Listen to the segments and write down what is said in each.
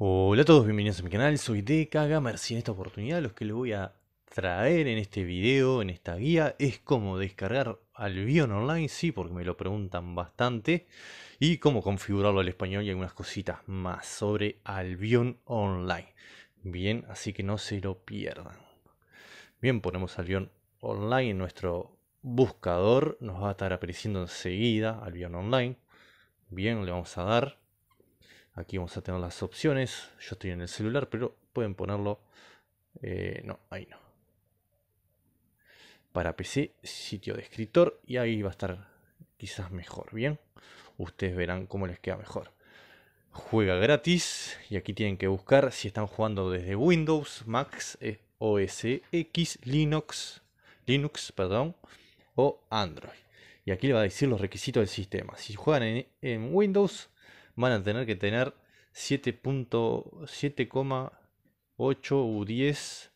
Hola a todos, bienvenidos a mi canal, soy Gamers y en esta oportunidad los que les voy a traer en este video, en esta guía, es cómo descargar Albion Online, sí, porque me lo preguntan bastante, y cómo configurarlo al español y algunas cositas más sobre Albion Online. Bien, así que no se lo pierdan. Bien, ponemos Albion Online en nuestro buscador, nos va a estar apareciendo enseguida Albion Online. Bien, le vamos a dar Aquí vamos a tener las opciones. Yo estoy en el celular, pero pueden ponerlo. Eh, no, ahí no. Para PC, sitio de escritor. Y ahí va a estar quizás mejor. Bien, ustedes verán cómo les queda mejor. Juega gratis. Y aquí tienen que buscar si están jugando desde Windows, Mac, eh, OS X, Linux, Linux perdón, o Android. Y aquí le va a decir los requisitos del sistema. Si juegan en Windows van a tener que tener 778 U10.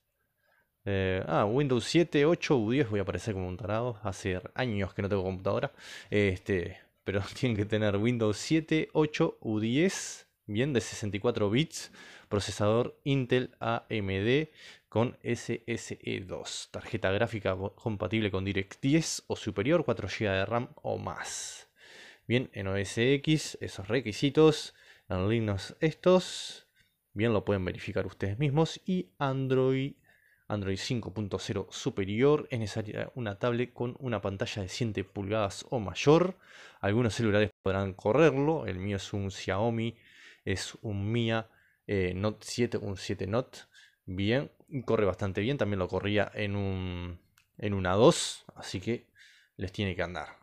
Eh, ah, Windows 7, 8 U10. Voy a aparecer como un tarado. Hace años que no tengo computadora. Este, pero tienen que tener Windows 7, 8 U10. Bien, de 64 bits. Procesador Intel AMD con SSE2. Tarjeta gráfica compatible con DirectX o superior. 4 GB de RAM o más. Bien, en OSX, X, esos requisitos, en Linux estos, bien lo pueden verificar ustedes mismos. Y Android, Android 5.0 superior, es necesaria una tablet con una pantalla de 7 pulgadas o mayor. Algunos celulares podrán correrlo, el mío es un Xiaomi, es un Mia eh, Note 7, un 7 Note. Bien, corre bastante bien, también lo corría en un en una 2, así que les tiene que andar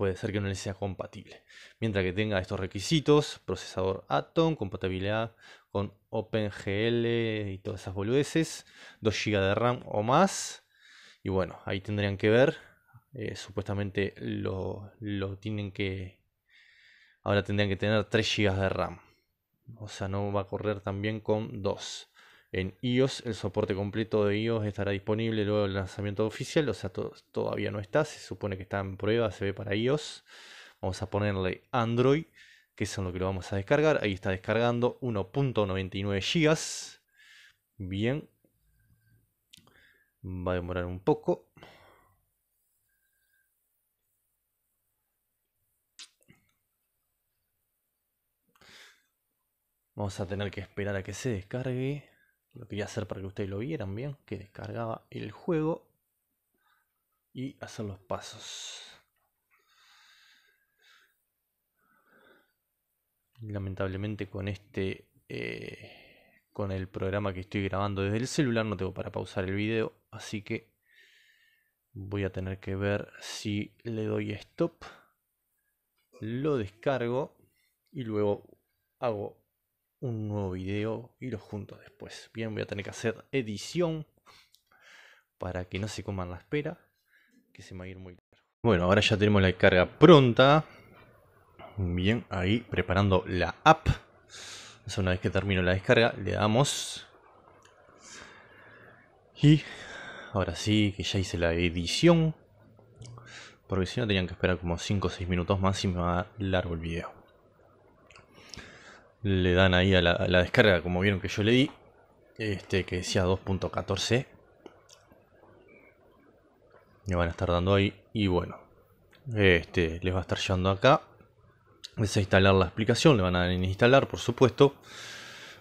puede ser que no le sea compatible. Mientras que tenga estos requisitos, procesador Atom, compatibilidad con OpenGL y todas esas boludeces, 2 GB de RAM o más. Y bueno, ahí tendrían que ver. Eh, supuestamente lo, lo tienen que... Ahora tendrían que tener 3 GB de RAM. O sea, no va a correr también con 2 en iOS. El soporte completo de iOS estará disponible luego del lanzamiento oficial, o sea, todavía no está, se supone que está en prueba, se ve para iOS. Vamos a ponerle Android, que es lo que lo vamos a descargar. Ahí está descargando 1.99 GB. Bien. Va a demorar un poco. Vamos a tener que esperar a que se descargue lo quería hacer para que ustedes lo vieran bien, que descargaba el juego y hacer los pasos. Lamentablemente con este, eh, con el programa que estoy grabando desde el celular no tengo para pausar el video, así que voy a tener que ver si le doy stop, lo descargo y luego hago un nuevo video y los junto después. Bien, voy a tener que hacer edición para que no se coman la espera, que se me va a ir muy largo. Bueno, ahora ya tenemos la descarga pronta. Bien, ahí preparando la app. una vez que termino la descarga, le damos. Y ahora sí, que ya hice la edición. Porque si no, tenían que esperar como 5 o 6 minutos más y me va a dar largo el video le dan ahí a la, descarga, como vieron que yo le di, este que decía 2.14. Le van a estar dando ahí y bueno, este les va a estar llevando acá. instalar la aplicación, le van a instalar, por supuesto.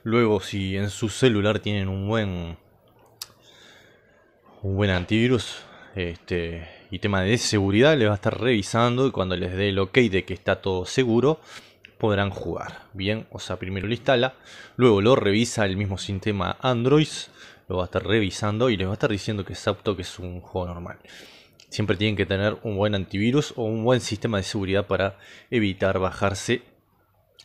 Luego, si en su celular tienen un buen un buen antivirus este, y tema de seguridad, le va a estar revisando y cuando les dé el ok de que está todo seguro, podrán jugar. Bien, o sea, primero lo instala, luego lo revisa el mismo sistema Android, lo va a estar revisando y les va a estar diciendo que es apto, que es un juego normal. Siempre tienen que tener un buen antivirus o un buen sistema de seguridad para evitar bajarse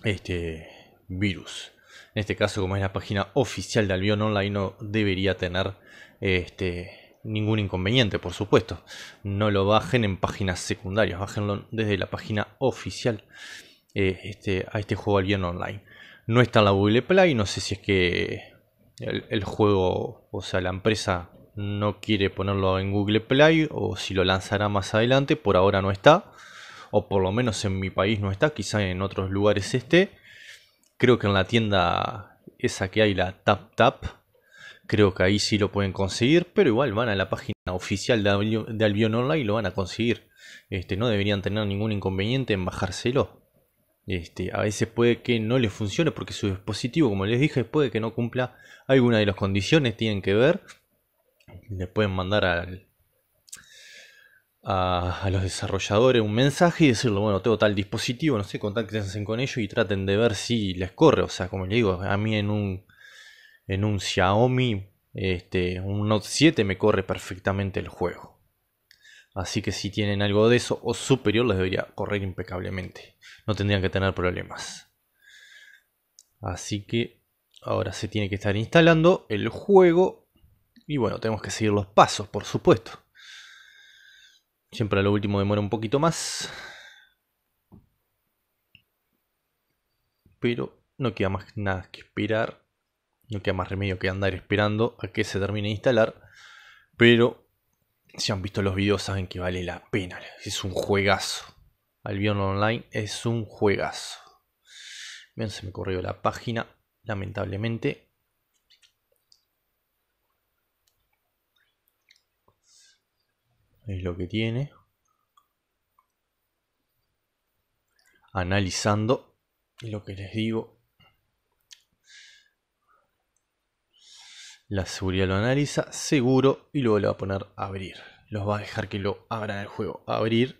este virus. En este caso, como es la página oficial de Albion Online, no debería tener este ningún inconveniente, por supuesto. No lo bajen en páginas secundarias, bájenlo desde la página oficial. Eh, este, a este juego Albion online. No está en la Google Play, no sé si es que el, juego, o sea, la empresa no quiere ponerlo en Google Play o si lo lanzará más adelante, por ahora no está, o por lo menos en mi país no está, quizá en otros lugares esté. Creo que en la tienda esa que hay, la Tap Tap, creo que ahí sí lo pueden conseguir, pero igual van a la página oficial de Albion Online y lo van a conseguir. Este, no deberían tener ningún inconveniente en bajárselo. Este, a veces puede que no les funcione porque su dispositivo, como les dije, puede que no cumpla alguna de las condiciones, tienen que ver. Le pueden mandar al, a, los desarrolladores un mensaje y decirle, bueno, tengo tal dispositivo, no sé, contáctense con ellos y traten de ver si les corre. O sea, como les digo, a mí en un, en un Xiaomi, este, un Note 7 me corre perfectamente el juego. Así que si tienen algo de eso o superior, les debería correr impecablemente. No tendrían que tener problemas. Así que ahora se tiene que estar instalando el juego. Y bueno, tenemos que seguir los pasos, por supuesto. Siempre a lo último demora un poquito más. Pero no queda más nada que esperar. No queda más remedio que andar esperando a que se termine de instalar. Pero si han visto los videos saben que vale la pena. Es un juegazo. Albion Online es un juegazo. Bien, se me corrió la página, lamentablemente. Es lo que tiene. Analizando lo que les digo. La seguridad lo analiza, seguro, y luego le va a poner abrir. Los va a dejar que lo abran el juego. Abrir.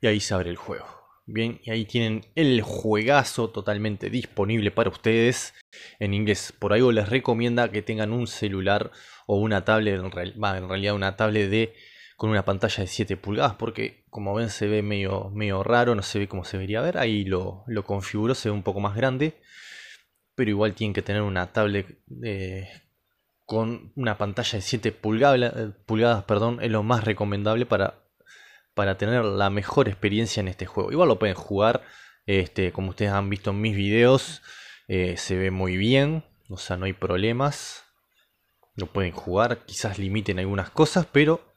Y ahí se abre el juego. Bien, y ahí tienen el juegazo totalmente disponible para ustedes en inglés. Por algo les recomienda que tengan un celular o una tablet, en, realidad una tablet de con una pantalla de 7 pulgadas porque como ven se ve medio, medio raro, no se ve como se debería ver, ahí lo, lo configuro, se ve un poco más grande pero igual tienen que tener una tablet eh, con una pantalla de 7 pulgadas, eh, pulgadas perdón, es lo más recomendable para, para tener la mejor experiencia en este juego. Igual lo pueden jugar, este, como ustedes han visto en mis videos, eh, se ve muy bien, o sea, no hay problemas. Lo pueden jugar, quizás limiten algunas cosas, pero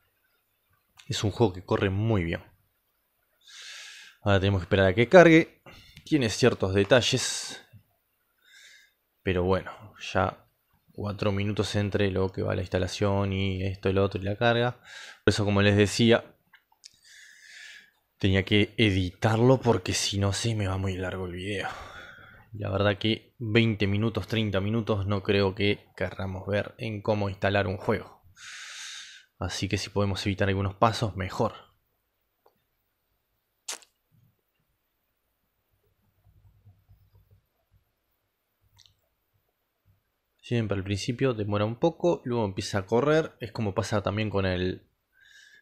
es un juego que corre muy bien. Ahora tenemos que esperar a que cargue. Tiene ciertos detalles pero bueno, ya cuatro minutos entre lo que va la instalación y esto, el otro y la carga. Por eso, como les decía, tenía que editarlo porque si no se me va muy largo el video. La verdad que 20 minutos, 30 minutos no creo que querramos ver en cómo instalar un juego. Así que si podemos evitar algunos pasos, mejor. Siempre al principio demora un poco, luego empieza a correr. Es como pasa también con el,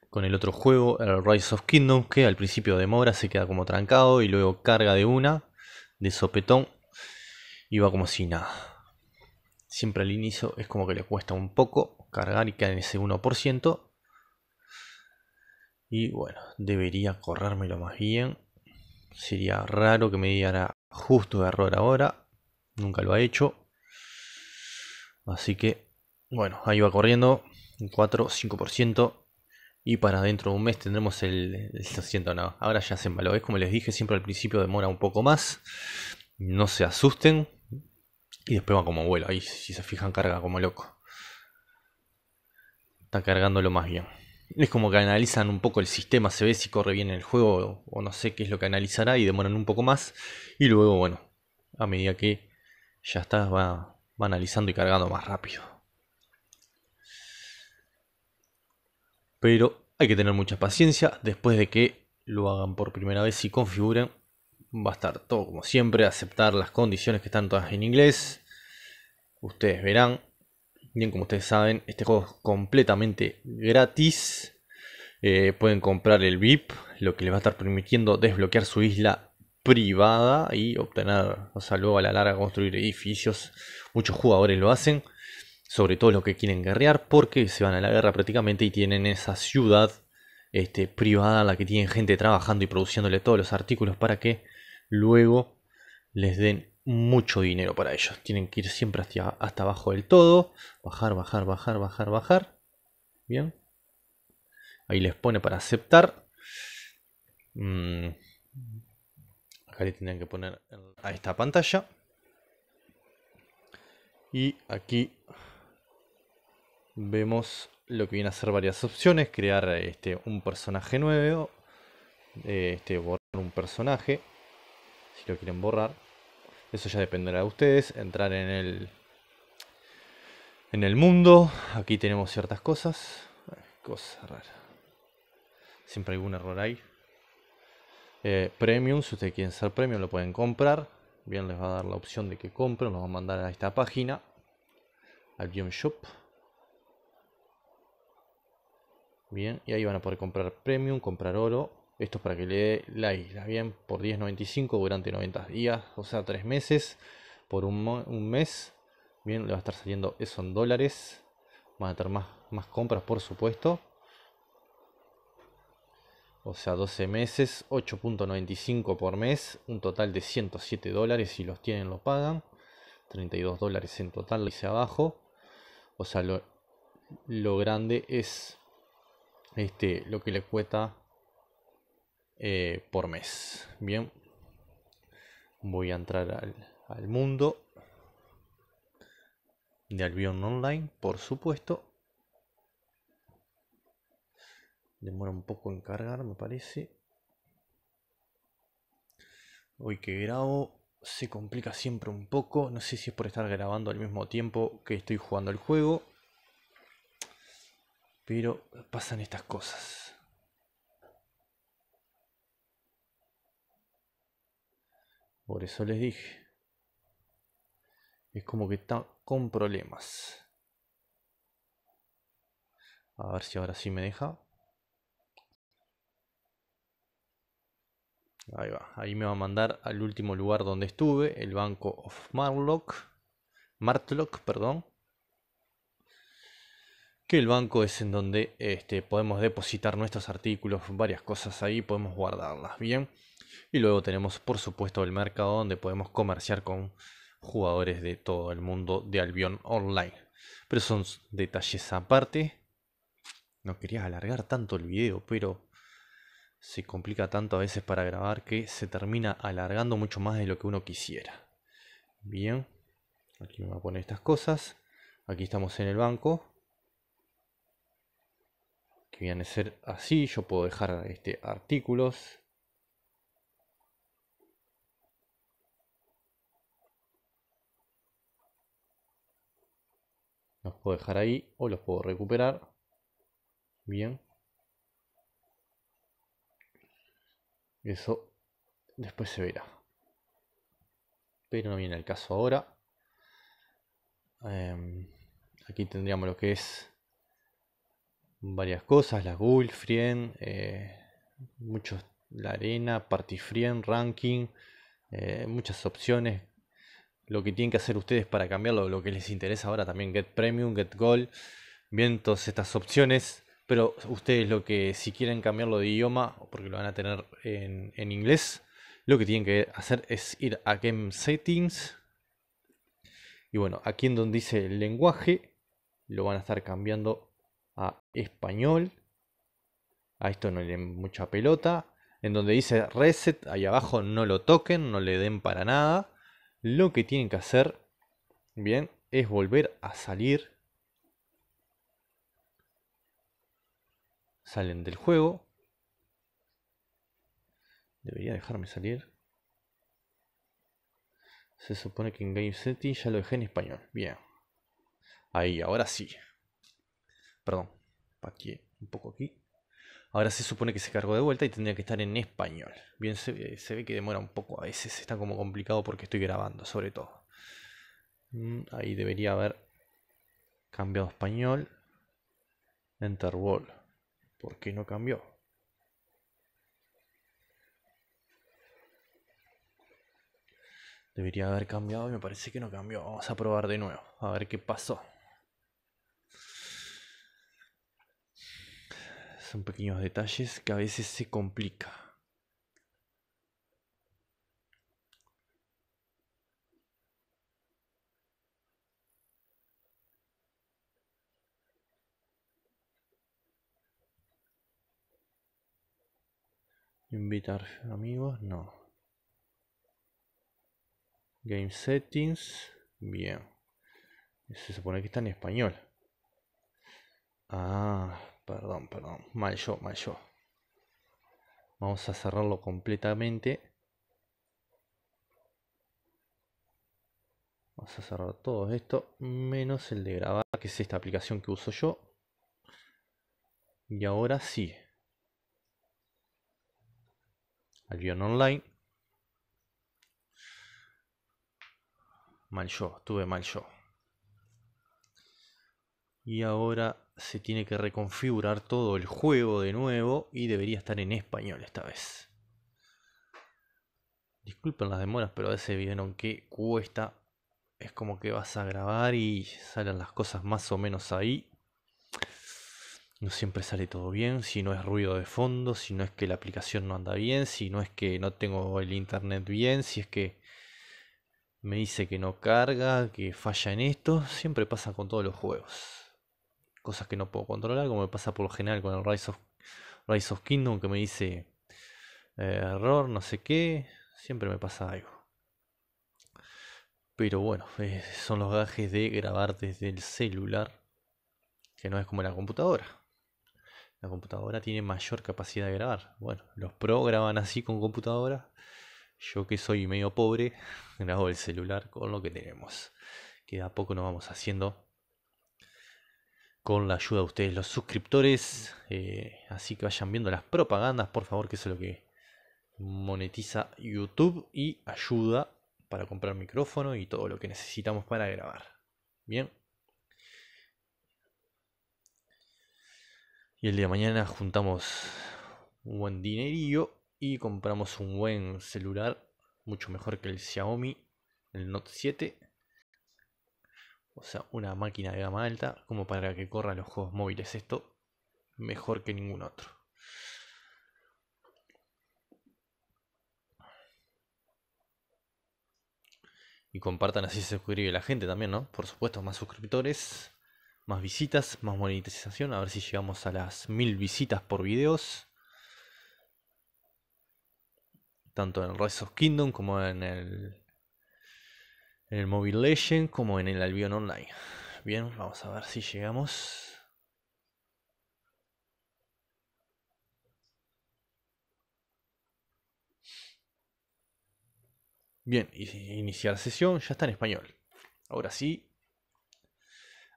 con el otro juego, el Rise of Kingdoms, que al principio demora, se queda como trancado y luego carga de una, de sopetón, y va como si nada. Siempre al inicio es como que le cuesta un poco cargar y cae en ese 1%. Y bueno, debería corrérmelo más bien. Sería raro que me diera justo de error ahora. Nunca lo ha hecho. Así que, bueno, ahí va corriendo. Un 4, 5%. Y para dentro de un mes tendremos el, el Ahora ya se embaló. Es como les dije, siempre al principio demora un poco más. No se asusten. Y después va como vuelo. Ahí, si se fijan, carga como loco. Está cargándolo más bien. Es como que analizan un poco el sistema, se ve si corre bien el juego o no sé qué es lo que analizará y demoran un poco más. Y luego, bueno, a medida que ya está, va, Van analizando y cargando más rápido. Pero hay que tener mucha paciencia después de que lo hagan por primera vez y configuren. Va a estar todo como siempre, aceptar las condiciones que están todas en inglés. Ustedes verán. Bien, como ustedes saben, este juego es completamente gratis. Eh, pueden comprar el VIP, lo que les va a estar permitiendo desbloquear su isla privada y obtener, o sea, luego a la larga construir edificios Muchos jugadores lo hacen, sobre todo los que quieren guerrear, porque se van a la guerra prácticamente y tienen esa ciudad este, privada en la que tienen gente trabajando y produciéndole todos los artículos para que luego les den mucho dinero para ellos. Tienen que ir siempre hasta, hasta abajo del todo. Bajar, bajar, bajar, bajar, bajar. Bien. Ahí les pone para aceptar. Mm. Acá le tendrían que poner a esta pantalla. Y aquí vemos lo que viene a ser varias opciones. Crear este, un personaje nuevo. Eh, este, borrar un personaje. Si lo quieren borrar. Eso ya dependerá de ustedes. Entrar en el, en el mundo. Aquí tenemos ciertas cosas. Cosa rara. Siempre hay algún error ahí. Eh, premium, si ustedes quieren ser premium lo pueden comprar bien les va a dar la opción de que compren, Nos va a mandar a esta página, al Shop. Bien, y ahí van a poder comprar premium, comprar oro. Esto es para que le dé la isla, bien, por 10.95 durante 90 días, o sea, 3 meses, por un, mes. Bien, le va a estar saliendo eso en dólares. Van a tener más, más compras, por supuesto. O sea, 12 meses, 8.95 por mes, un total de 107 dólares. Si los tienen, lo pagan. 32 dólares en total, dice abajo. O sea, lo, grande es este, lo que le cuesta eh, por mes. Bien, voy a entrar al, al mundo de Albion Online, por supuesto. Demora un poco en cargar, me parece. Hoy que grabo se complica siempre un poco. No sé si es por estar grabando al mismo tiempo que estoy jugando el juego. Pero pasan estas cosas. Por eso les dije. Es como que está con problemas. A ver si ahora sí me deja. Ahí va. Ahí me va a mandar al último lugar donde estuve, el Banco of Marlock. Martlock, perdón. Que el banco es en donde este, podemos depositar nuestros artículos, varias cosas ahí, podemos guardarlas bien. Y luego tenemos, por supuesto, el mercado donde podemos comerciar con jugadores de todo el mundo de Albion Online. Pero son detalles aparte. No quería alargar tanto el video, pero se complica tanto a veces para grabar que se termina alargando mucho más de lo que uno quisiera. Bien, aquí me voy a poner estas cosas. Aquí estamos en el banco. Que viene a ser así. Yo puedo dejar este, artículos. Los puedo dejar ahí o los puedo recuperar. Bien. Eso después se verá. Pero no viene el caso ahora. Em, aquí tendríamos lo que es varias cosas, la Google, Friend, eh, muchos, la arena, Party Friend, Ranking, eh, muchas opciones. Lo que tienen que hacer ustedes para cambiarlo, lo que les interesa ahora también, Get Premium, Get Gold, bien todas estas opciones pero ustedes lo que si quieren cambiarlo de idioma, porque lo van a tener en, inglés, lo que tienen que hacer es ir a Game Settings. Y bueno, aquí en donde dice el lenguaje, lo van a estar cambiando a español. A esto no le den mucha pelota. En donde dice reset, ahí abajo no lo toquen, no le den para nada. Lo que tienen que hacer, bien, es volver a salir Salen del juego. Debería dejarme salir. Se supone que en Game Setting ya lo dejé en español. Bien. Ahí, ahora sí. Perdón. Aquí, un poco aquí. Ahora se supone que se cargó de vuelta y tendría que estar en español. Bien, se, eh, se, ve que demora un poco. A veces está como complicado porque estoy grabando, sobre todo. Mm, ahí debería haber cambiado español. Enter wall. ¿Por qué no cambió? Debería haber cambiado y me parece que no cambió. Vamos a probar de nuevo, a ver qué pasó. Son pequeños detalles que a veces se complica. Invitar amigos, no. Game settings, bien. Se supone que está en español. Ah, perdón, perdón. Mal yo, Vamos a cerrarlo completamente. Vamos a cerrar todo esto, menos el de grabar, que es esta aplicación que uso yo. Y ahora sí, al guión online. Mal yo, estuve mal yo. Y ahora se tiene que reconfigurar todo el juego de nuevo y debería estar en español esta vez. Disculpen las demoras, pero a veces vieron que cuesta. Es como que vas a grabar y salen las cosas más o menos ahí no siempre sale todo bien, si no es ruido de fondo, si no es que la aplicación no anda bien, si no es que no tengo el internet bien, si es que me dice que no carga, que falla en esto, siempre pasa con todos los juegos. Cosas que no puedo controlar, como me pasa por lo general con el Rise of, Rise Kingdom, que me dice eh, error, no sé qué, siempre me pasa algo. Pero bueno, eh, son los gajes de grabar desde el celular, que no es como la computadora la computadora tiene mayor capacidad de grabar. Bueno, los pro graban así con computadora. Yo que soy medio pobre, grabo el celular con lo que tenemos. Que de a poco nos vamos haciendo con la ayuda de ustedes, los suscriptores. Eh, así que vayan viendo las propagandas, por favor, que eso es lo que monetiza YouTube y ayuda para comprar micrófono y todo lo que necesitamos para grabar. Bien. Y el día de mañana juntamos un buen dinerillo y compramos un buen celular, mucho mejor que el Xiaomi, el Note 7. O sea, una máquina de gama alta, como para que corran los juegos móviles. Esto mejor que ningún otro. Y compartan así se suscribe la gente también, ¿no? Por supuesto, más suscriptores, más visitas, más monetización. A ver si llegamos a las mil visitas por videos. Tanto en Rise of Kingdom como en el, en el Mobile Legend como en el Albion Online. Bien, vamos a ver si llegamos. Bien, iniciar sesión, ya está en español. Ahora sí,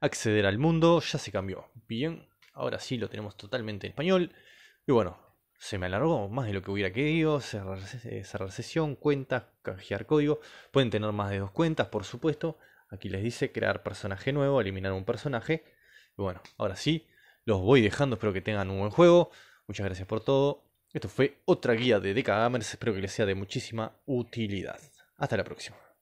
acceder al mundo. Ya se cambió. Bien, ahora sí lo tenemos totalmente en español. Y bueno, se me alargó más de lo que hubiera querido. Cerrar, sesión, cuentas, canjear código. Pueden tener más de dos cuentas, por supuesto. Aquí les dice crear personaje nuevo, eliminar un personaje. Y bueno, ahora sí, los voy dejando. Espero que tengan un buen juego. Muchas gracias por todo. Esto fue otra guía de Gamers, Espero que les sea de muchísima utilidad. Hasta la próxima.